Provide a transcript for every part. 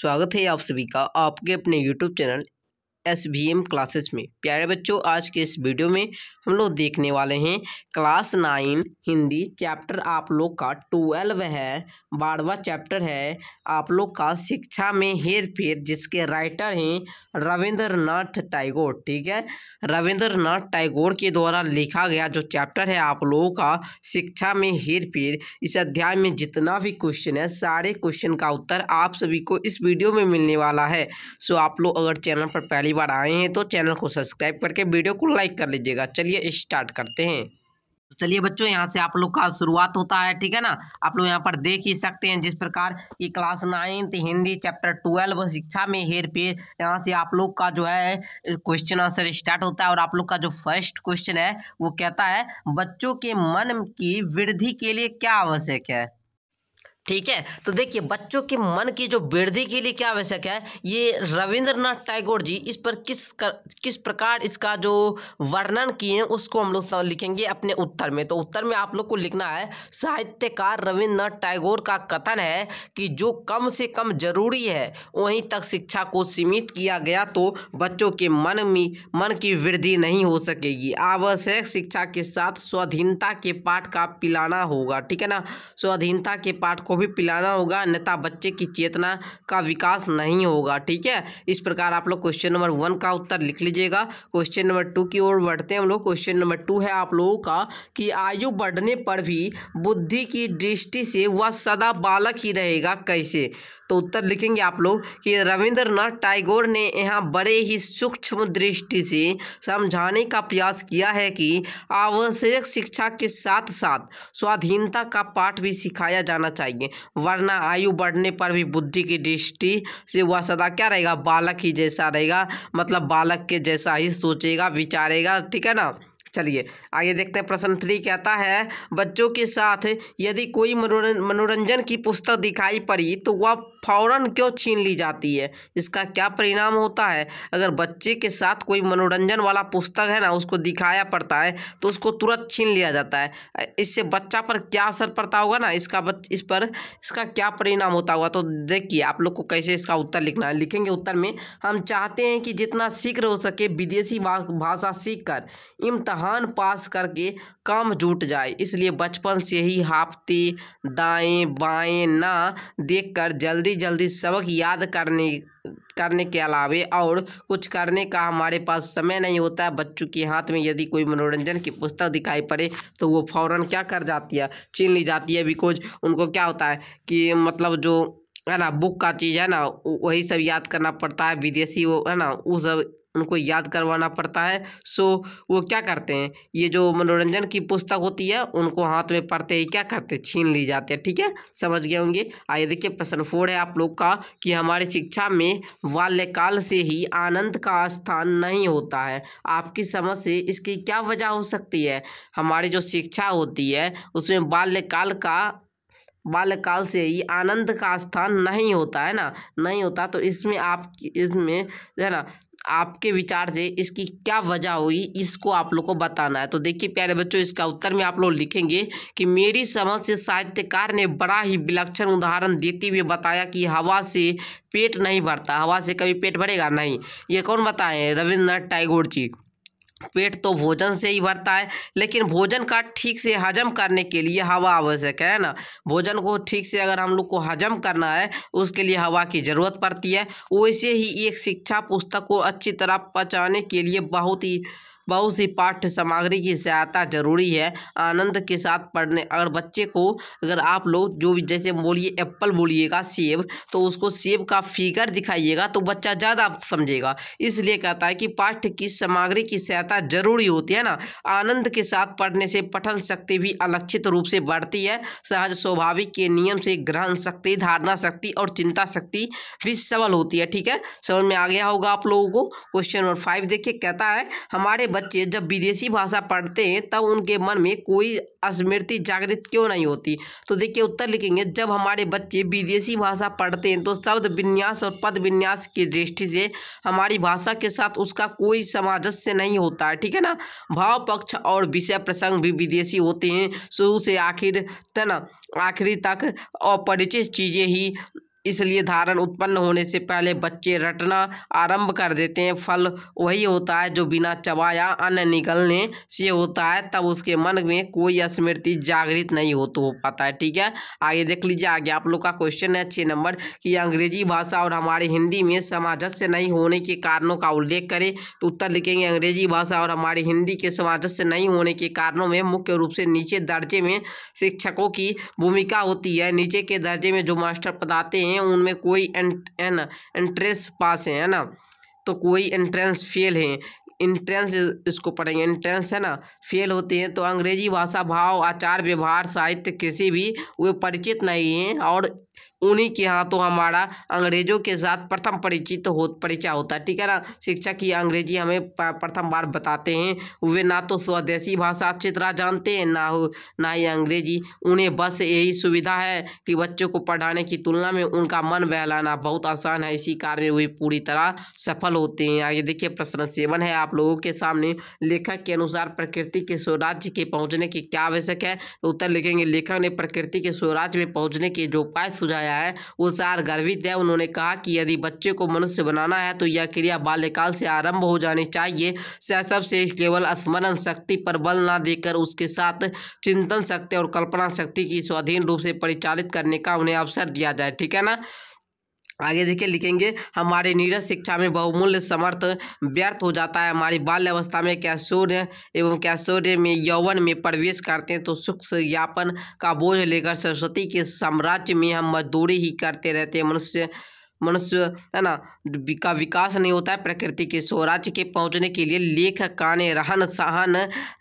स्वागत है आप सभी का आपके अपने YouTube channel S V M classes में प्यारे बच्चों आज के इस वीडियो में हम लोग देखने वाले हैं क्लास नाइन हिंदी चैप्टर आप लोग का ट्वेल्व है बारहवा चैप्टर है आप लोग का शिक्षा में हेर फेर जिसके राइटर हैं रविंद्रनाथ टैगोर ठीक है रविंद्रनाथ टैगोर के द्वारा लिखा गया जो चैप्टर है आप लोगों का शिक्षा में हेर फेर इस अध्याय में जितना भी क्वेश्चन है सारे क्वेश्चन का उत्तर आप सभी को इस वीडियो में मिलने वाला है सो आप लोग अगर चैनल पर पहली पहली बार आए हैं तो चैनल को सब्सक्राइब करके वीडियो को लाइक कर लीजिएगा चलिए स्टार्ट करते हैं तो चलिए बच्चों यहाँ से आप लोग का शुरुआत होता है ठीक है ना आप लोग यहाँ पर देख ही सकते हैं जिस प्रकार की class ninth Hindi chapter twelve शिक्षा में हेर फेर यहाँ से आप लोग का जो है क्वेश्चन आंसर स्टार्ट होता है और आप लोग का जो फर्स्ट क्वेश्चन है वो कहता है बच्चों के मन की वृद्धि के लिए क्या आवश्यक है ठीक है तो देखिए बच्चों के मन की जो वृद्धि के लिए क्या आवश्यक है ये रविंद्रनाथ टैगोर जी इस पर किस कर, किस प्रकार इसका जो वर्णन किए हैं उसको हम लोग लिखेंगे अपने उत्तर में तो उत्तर में आप लोग को लिखना है साहित्यकार रविंद्रनाथ टैगोर का कथन है कि जो कम से कम जरूरी है वहीं तक शिक्षा को सीमित किया गया तो बच्चों के मन में मन की वृद्धि नहीं हो सकेगी आवश्यक शिक्षा के साथ स्वाधीनता के पाठ का पिलाना होगा ठीक है ना स्वाधीनता के पाठ को को भी पिलाना होगा अन्यथा बच्चे की चेतना का विकास नहीं होगा ठीक है इस प्रकार आप लोग क्वेश्चन नंबर वन का उत्तर लिख लीजिएगा क्वेश्चन नंबर टू की ओर बढ़ते हैं हम लोग क्वेश्चन नंबर टू है आप लोगों का कि आयु बढ़ने पर भी बुद्धि की दृष्टि से वह सदा बालक ही रहेगा कैसे तो उत्तर लिखेंगे आप लोग कि रविंद्रनाथ टैगोर ने यहाँ बड़े ही सूक्ष्म दृष्टि से समझाने का प्रयास किया है कि आवश्यक शिक्षा के साथ साथ स्वाधीनता का पाठ भी सिखाया जाना चाहिए वरना आयु बढ़ने पर भी बुद्धि की दृष्टि से वह सदा क्या रहेगा बालक ही जैसा रहेगा मतलब बालक के जैसा ही सोचेगा विचारेगा ठीक है ना चलिए आगे देखते हैं प्रश्न थ्री कहता है बच्चों के साथ यदि कोई मनोरंजन की पुस्तक दिखाई पड़ी तो वह फौरन क्यों छीन ली जाती है इसका क्या परिणाम होता है अगर बच्चे के साथ कोई मनोरंजन वाला पुस्तक है ना उसको दिखाया पड़ता है तो उसको तुरंत छीन लिया जाता है इससे बच्चा पर क्या असर पड़ता होगा ना इसका बच इस पर इसका क्या परिणाम होता होगा तो देखिए आप लोग को कैसे इसका उत्तर लिखना है लिखेंगे उत्तर में हम चाहते हैं कि जितना शीघ्र हो सके विदेशी भाषा सीख कर इम्तहान पास करके काम जुट जाए इसलिए बचपन से ही हाफते दाएँ बाएँ ना देख कर जल्दी जल्दी जल्दी सबक याद करने करने के अलावे और कुछ करने का हमारे पास समय नहीं होता है बच्चों के हाथ में यदि कोई मनोरंजन की पुस्तक दिखाई पड़े तो वो फ़ौरन क्या कर जाती है छीन ली जाती है बिकॉज उनको क्या होता है कि मतलब जो है ना बुक का चीज़ है ना वही सब याद करना पड़ता है विदेशी वो है ना वो सब उनको याद करवाना पड़ता है सो वो क्या करते हैं ये जो मनोरंजन की पुस्तक होती है उनको हाथ में पढ़ते ही क्या करते हैं छीन ली जाते हैं ठीक है समझ गए होंगे आइए देखिए प्रश्न फोर है आप लोग का कि हमारी शिक्षा में बाल्यकाल से ही आनंद का स्थान नहीं होता है आपकी समझ से इसकी क्या वजह हो सकती है हमारी जो शिक्षा होती है उसमें बाल्यकाल का बाल्यकाल से ही आनंद का स्थान नहीं होता है ना नहीं होता तो इसमें आप इसमें है ना आपके विचार से इसकी क्या वजह हुई इसको आप लोग को बताना है तो देखिए प्यारे बच्चों इसका उत्तर में आप लोग लिखेंगे कि मेरी समझ से साहित्यकार ने बड़ा ही विलक्षण उदाहरण देते हुए बताया कि हवा से पेट नहीं भरता हवा से कभी पेट भरेगा नहीं ये कौन बताएं रविन्द्रनाथ टैगोर जी पेट तो भोजन से ही भरता है लेकिन भोजन का ठीक से हजम करने के लिए हवा आवश्यक है ना भोजन को ठीक से अगर हम लोग को हजम करना है उसके लिए हवा की ज़रूरत पड़ती है वैसे ही एक शिक्षा पुस्तक को अच्छी तरह पचाने के लिए बहुत ही बहुत सी पाठ्य सामग्री की सहायता जरूरी है आनंद के साथ पढ़ने अगर बच्चे को अगर आप लोग जो भी जैसे बोलिए एप्पल बोलिएगा सेब तो उसको सेब का फिगर दिखाइएगा तो बच्चा ज़्यादा समझेगा इसलिए कहता है कि पाठ्य की सामग्री की सहायता जरूरी होती है ना आनंद के साथ पढ़ने से पठन शक्ति भी अलक्षित रूप से बढ़ती है सहज स्वाभाविक के नियम से ग्रहण शक्ति धारणा शक्ति और चिंता शक्ति भी सबल होती है ठीक है समझ में आ गया होगा आप लोगों को क्वेश्चन नंबर फाइव देखिए कहता है हमारे बच्चे जब विदेशी भाषा पढ़ते हैं तब उनके मन में कोई स्मृति जागृत क्यों नहीं होती तो देखिए उत्तर लिखेंगे जब हमारे बच्चे विदेशी भाषा पढ़ते हैं तो शब्द विन्यास और पद विन्यास की दृष्टि से हमारी भाषा के साथ उसका कोई सामंजस्य नहीं होता है ठीक है ना भाव पक्ष और विषय प्रसंग भी विदेशी होते हैं शुरू से आखिर तन आखिरी तक अपरिचित चीज़ें ही इसलिए धारण उत्पन्न होने से पहले बच्चे रटना आरंभ कर देते हैं फल वही होता है जो बिना चबाया अन्न निकलने से होता है तब उसके मन में कोई स्मृति जागृत नहीं हो तो हो पाता है ठीक है आगे देख लीजिए आगे आप लोग का क्वेश्चन है छः नंबर कि अंग्रेजी भाषा और हमारे हिंदी में समाजस्य नहीं होने के कारणों का उल्लेख करें तो उत्तर लिखेंगे अंग्रेजी भाषा और हमारी हिंदी के समाजस्य नहीं होने के कारणों में मुख्य रूप से नीचे दर्जे में शिक्षकों की भूमिका होती है नीचे के दर्जे में जो मास्टर पढ़ाते हैं हैं उनमें कोई एंट्रेंस पास है ना तो कोई एंट्रेंस फेल है इंट्रेंस इसको पढ़ेंगे इंट्रेंस है ना फेल होते हैं तो अंग्रेजी भाषा भाव आचार व्यवहार साहित्य किसी भी वे परिचित नहीं हैं और उन्हीं के यहाँ तो हमारा अंग्रेजों के साथ प्रथम परिचित हो परिचय होता है ठीक है ना शिक्षा की अंग्रेजी हमें प्रथम बार बताते हैं वे ना तो स्वदेशी भाषा अच्छी तरह जानते हैं ना हो ना ही अंग्रेजी उन्हें बस यही सुविधा है कि बच्चों को पढ़ाने की तुलना में उनका मन बहलाना बहुत आसान है इसी कार्य में वे पूरी तरह सफल होते हैं आगे देखिए प्रश्न सेवन है आप लोगों के सामने लेखक के अनुसार प्रकृति के स्वराज्य के पहुँचने की क्या आवश्यक है तो उत्तर लिखेंगे लेखक ने प्रकृति के स्वराज्य में पहुँचने के जो उपाय सुझा समझाया है वो सार गर्वित है उन्होंने कहा कि यदि बच्चे को मनुष्य बनाना है तो यह क्रिया बाल्यकाल से आरंभ हो जानी चाहिए से केवल स्मरण शक्ति पर बल ना देकर उसके साथ चिंतन शक्ति और कल्पना शक्ति की स्वाधीन रूप से परिचालित करने का उन्हें अवसर दिया जाए ठीक है ना आगे देखिए लिखेंगे हमारे नीरज शिक्षा में बहुमूल्य समर्थ व्यर्थ हो जाता है हमारी बाल्यावस्था में क्या सूर्य एवं क्या सूर्य में यौवन में प्रवेश करते हैं तो सुख यापन का बोझ लेकर सरस्वती के साम्राज्य में हम मजदूरी ही करते रहते हैं मनुष्य मनुष्य है ना का विकास नहीं होता है प्रकृति के स्वराज्य के पहुंचने के लिए लेख काने रहन सहन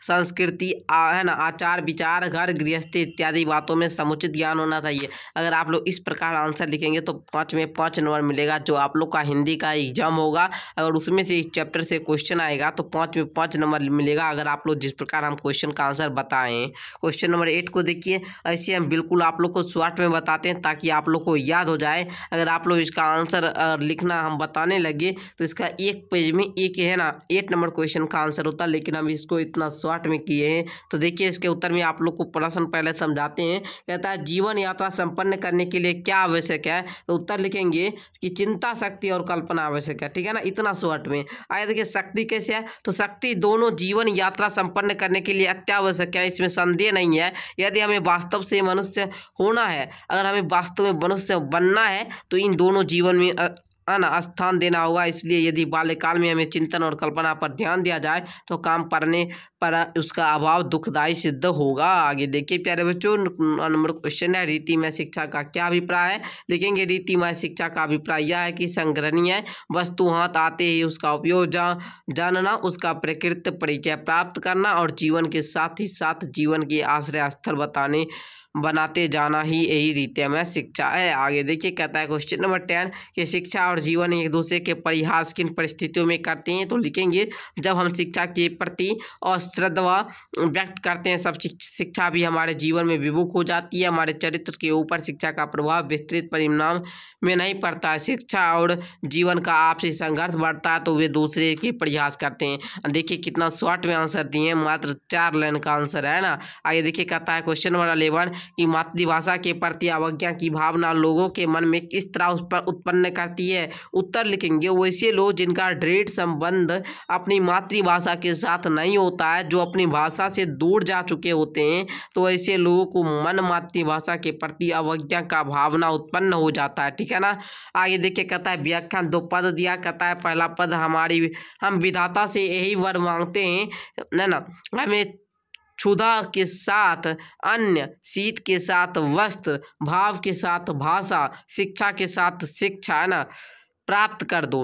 संस्कृति आहन आचार विचार घर गृहस्थी इत्यादि बातों में समुचित ज्ञान होना चाहिए अगर आप लोग इस प्रकार आंसर लिखेंगे तो पाँच में पाँच नंबर मिलेगा जो आप लोग का हिंदी का एग्जाम होगा अगर उसमें से इस चैप्टर से क्वेश्चन आएगा तो पाँच में पाँच नंबर मिलेगा अगर आप लोग जिस प्रकार हम क्वेश्चन का आंसर बताएँ क्वेश्चन नंबर एट को देखिए ऐसे हम बिल्कुल आप लोग को शॉर्ट में बताते हैं ताकि आप लोग को याद हो जाए अगर आप लोग इसका आंसर लिखना हम बताने लगे तो इसका एक पेज में एक है ना एट नंबर क्वेश्चन का आंसर होता है लेकिन हम इसको इतना शॉर्ट में किए हैं तो देखिए इसके उत्तर में आप लोग को प्रश्न पहले समझाते हैं कहता है जीवन यात्रा संपन्न करने के लिए क्या आवश्यक है तो उत्तर लिखेंगे कि चिंता शक्ति और कल्पना आवश्यक है ठीक है ना इतना शॉर्ट में आगे देखिए शक्ति कैसे है तो शक्ति दोनों जीवन यात्रा संपन्न करने के लिए अत्यावश्यक है इसमें संदेह नहीं है यदि हमें वास्तव से मनुष्य होना है अगर हमें वास्तव में मनुष्य बनना है तो इन दोनों जीवन में अन स्थान देना होगा इसलिए यदि बाल्यकाल में हमें चिंतन और कल्पना पर ध्यान दिया जाए तो काम पढ़ने पर उसका अभाव दुखदायी सिद्ध होगा आगे देखिए प्यारे बच्चों नंबर क्वेश्चन है रीतिमय शिक्षा का क्या अभिप्राय है देखेंगे रीतिमय शिक्षा का अभिप्राय यह है कि संग्रहणीय वस्तु हाथ आते ही उसका उपयोग जा, जानना उसका प्रकृत परिचय प्राप्त करना और जीवन के साथ ही साथ जीवन के आश्रय स्थल बताने बनाते जाना ही यही रीति में शिक्षा है आगे देखिए कहता है क्वेश्चन नंबर टेन कि शिक्षा और जीवन एक दूसरे के परिहास किन परिस्थितियों में करते हैं तो लिखेंगे जब हम शिक्षा के प्रति अश्रद्धा व्यक्त करते हैं सब शिक्षा भी हमारे जीवन में विमुख हो जाती है हमारे चरित्र के ऊपर शिक्षा का प्रभाव विस्तृत परिणाम में नहीं पड़ता है शिक्षा और जीवन का आपसी संघर्ष बढ़ता है तो वे दूसरे के प्रयास करते हैं देखिए कितना शॉर्ट में आंसर दिए मात्र चार लाइन का आंसर है ना आगे देखिए कहता है क्वेश्चन नंबर अलेवन कि मातृभाषा के प्रति अवज्ञा की भावना लोगों के मन में किस तरह उस पर उत्पन्न करती है उत्तर लिखेंगे वैसे लोग जिनका दृढ़ संबंध अपनी मातृभाषा के साथ नहीं होता है जो अपनी भाषा से दूर जा चुके होते हैं तो ऐसे लोगों को मन मातृभाषा के प्रति अवज्ञा का भावना उत्पन्न हो जाता है ठीक है ना आगे देखिए कहता है व्याख्यान दो पद दिया कहता है पहला पद हमारी हम विधाता से यही वर मांगते हैं ना ना हमें क्षुधा के साथ अन्य शीत के साथ वस्त्र भाव के साथ भाषा शिक्षा के साथ शिक्षा है ना प्राप्त कर दो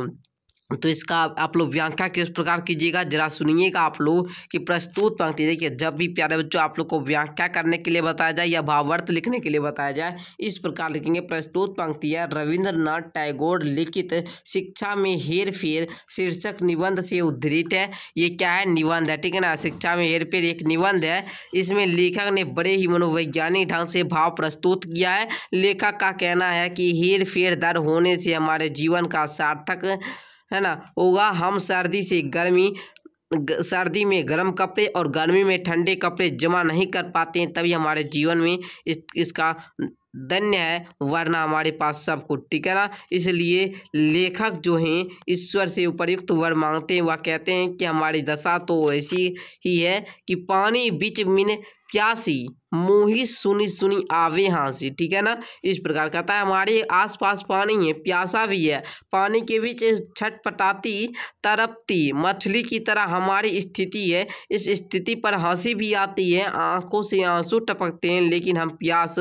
तो इसका आप लोग व्याख्या किस प्रकार कीजिएगा जरा सुनिएगा आप लोग कि प्रस्तुत पंक्ति देखिए जब भी प्यारे बच्चों आप लोग को व्याख्या करने के लिए बताया जाए या भावार्थ लिखने के लिए बताया जाए इस प्रकार लिखेंगे प्रस्तुत पंक्ति है रविंद्रनाथ टैगोर लिखित शिक्षा में हेर फेर शीर्षक निबंध से उद्धृत है ये क्या है निबंध है ठीक है ना शिक्षा में हेर फेर एक निबंध है इसमें लेखक ने बड़े ही मनोवैज्ञानिक ढंग से भाव प्रस्तुत किया है लेखक का कहना है कि हेर फेर दर होने से हमारे जीवन का सार्थक है ना होगा हम सर्दी से गर्मी सर्दी में गर्म कपड़े और गर्मी में ठंडे कपड़े जमा नहीं कर पाते हैं तभी हमारे जीवन में इस इसका धन्य है वरना हमारे पास सब कुछ ठीक है ना इसलिए लेखक जो हैं ईश्वर से उपयुक्त वर मांगते हैं वह कहते हैं कि हमारी दशा तो ऐसी ही है कि पानी बीच मिन प्यासी मोही सुनी सुनी आवे हाँसी ठीक है ना इस प्रकार कहता है हमारे आसपास पानी है प्यासा भी है पानी के बीच छटपटाती तरपती मछली की तरह हमारी स्थिति है इस स्थिति पर हंसी भी आती है आंखों से आंसू टपकते हैं लेकिन हम प्यास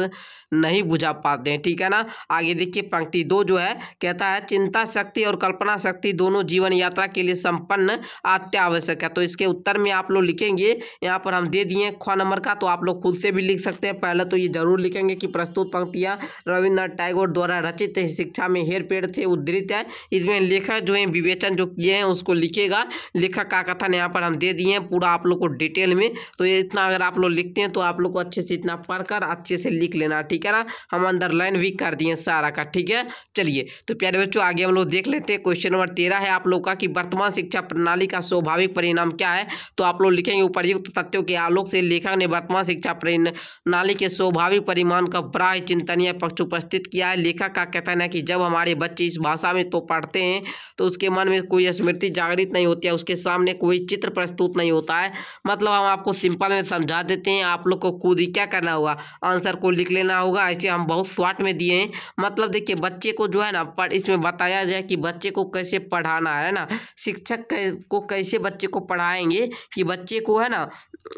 नहीं बुझा पाते हैं ठीक है ना आगे देखिए पंक्ति दो जो है कहता है चिंता शक्ति और कल्पना शक्ति दोनों जीवन यात्रा के लिए संपन्न अत्यावश्यक है तो इसके उत्तर में आप लोग लिखेंगे यहाँ पर हम दे दिए ख नंबर का तो आप लोग खुद से भी लिख सकते हैं पहले तो ये जरूर लिखेंगे कि प्रस्तुत पंक्तियाँ रविन्द्रनाथ टैगोर द्वारा रचित शिक्षा में हेर पेड़ थे उद्धृत है इसमें लेखक जो है विवेचन जो किए हैं उसको लिखेगा लेखक का कथन यहाँ पर हम दे दिए हैं पूरा आप लोग को डिटेल में तो ये इतना अगर आप लोग लिखते हैं तो आप लोग को अच्छे से इतना पढ़कर अच्छे से लिख लेना ठीक है ना हम अंडरलाइन भी कर दिए सारा का ठीक है चलिए तो प्यारे बच्चों आगे हम लोग देख लेते हैं क्वेश्चन नंबर तेरह है आप लोग का कि वर्तमान शिक्षा प्रणाली का स्वाभाविक परिणाम क्या है तो आप लोग लिखेंगे उपरयुक्त तथ्यों के आलोक से लेखक ने वर्तमान शिक्षा परिणाम नाली के स्वाभाविक परिमाण का प्राय चिंतनीय पक्ष उपस्थित किया है लेखक का कहना है कि जब हमारे बच्चे इस भाषा में तो पढ़ते हैं तो उसके मन में कोई स्मृति जागृत नहीं होती है उसके सामने कोई चित्र प्रस्तुत नहीं होता है मतलब हम आपको सिंपल में समझा देते हैं आप लोग को खुद ही क्या करना होगा आंसर को लिख लेना होगा ऐसे हम बहुत शॉर्ट में दिए हैं मतलब देखिए बच्चे को जो है ना पर इसमें बताया जाए कि बच्चे को कैसे पढ़ाना है ना शिक्षक को कैसे बच्चे को पढ़ाएंगे कि बच्चे को है ना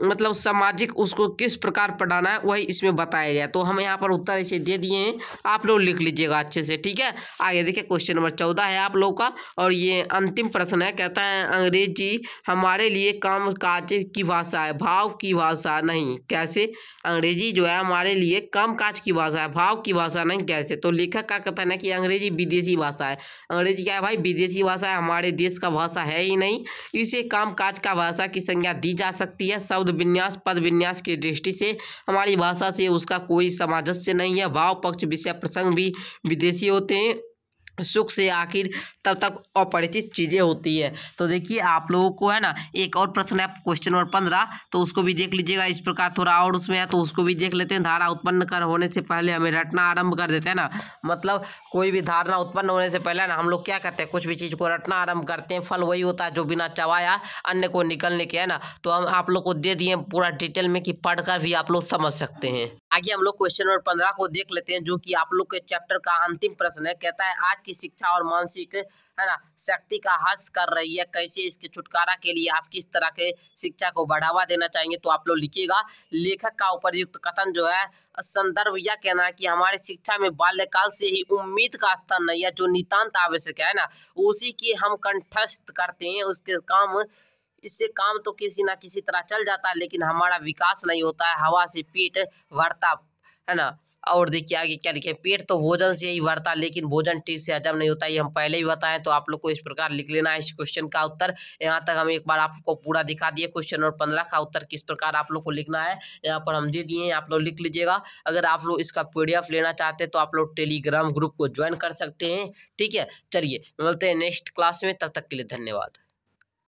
मतलब सामाजिक उसको किस प्रकार पढ़ाना है वही इसमें बताया गया तो हम यहाँ पर उत्तर ऐसे दे दिए हैं आप लोग लिख लीजिएगा अच्छे से ठीक है आगे देखिए क्वेश्चन नंबर चौदह है आप लोगों का और ये अंतिम प्रश्न है कहता है अंग्रेजी हमारे लिए काम काज की भाषा है भाव की भाषा नहीं कैसे अंग्रेजी जो है हमारे लिए काम काज की भाषा है भाव की भाषा नहीं कैसे तो लेखक का कथन है कि अंग्रेजी विदेशी भाषा है अंग्रेजी क्या है भाई विदेशी भाषा है हमारे देश का भाषा है ही नहीं इसे काम काज का भाषा की संज्ञा दी जा सकती है शब्द विन्यास पद विन्यास की दृष्टि से हमारी भाषा से उसका कोई सामंजस्य नहीं है भाव पक्ष विषय प्रसंग भी विदेशी होते हैं सुख से आखिर तब तक अपरिचित चीज़ें होती है तो देखिए आप लोगों को है ना एक और प्रश्न है क्वेश्चन नंबर पंद्रह तो उसको भी देख लीजिएगा इस प्रकार थोड़ा और उसमें है तो उसको भी देख लेते हैं धारा उत्पन्न कर होने से पहले हमें रटना आरंभ कर देते हैं ना मतलब कोई भी धारणा उत्पन्न होने से पहले ना हम लोग क्या करते हैं कुछ भी चीज़ को रटना आरम्भ करते हैं फल वही होता है जो बिना चवाया अन्य को निकलने के है ना तो हम आप लोग को दे दिए पूरा डिटेल में कि पढ़ भी आप लोग समझ सकते हैं आगे हम लोग क्वेश्चन नंबर पंद्रह को देख लेते हैं जो कि आप लोग के चैप्टर का अंतिम प्रश्न है कहता है आज आपकी शिक्षा और मानसिक है ना शक्ति का हर्ष कर रही है कैसे इसके छुटकारा के लिए आप किस तरह के शिक्षा को बढ़ावा देना चाहेंगे तो आप लोग लिखिएगा लेखक का उपरयुक्त कथन जो है संदर्भ यह कहना है कि हमारे शिक्षा में बाल्यकाल से ही उम्मीद का स्थान नहीं है जो नितान्त आवश्यक है ना उसी की हम कंठस्थ करते हैं उसके काम इससे काम तो किसी ना किसी तरह चल जाता है लेकिन हमारा विकास नहीं होता है हवा से पेट भरता है ना और देखिए आगे क्या लिखे पेट तो भोजन से ही भरता लेकिन भोजन ठीक से हजम नहीं होता ये हम पहले ही बताएं तो आप लोग को इस प्रकार लिख लेना है इस क्वेश्चन का उत्तर यहाँ तक हम एक बार आपको पूरा दिखा दिए क्वेश्चन नंबर पंद्रह का उत्तर किस प्रकार आप लोग को लिखना है यहाँ पर हम दे दिए हैं आप लोग लिख लीजिएगा अगर आप लोग इसका पी लेना चाहते हैं तो आप लोग टेलीग्राम ग्रुप को ज्वाइन कर सकते हैं ठीक है चलिए मिलते हैं नेक्स्ट क्लास में तब तक के लिए धन्यवाद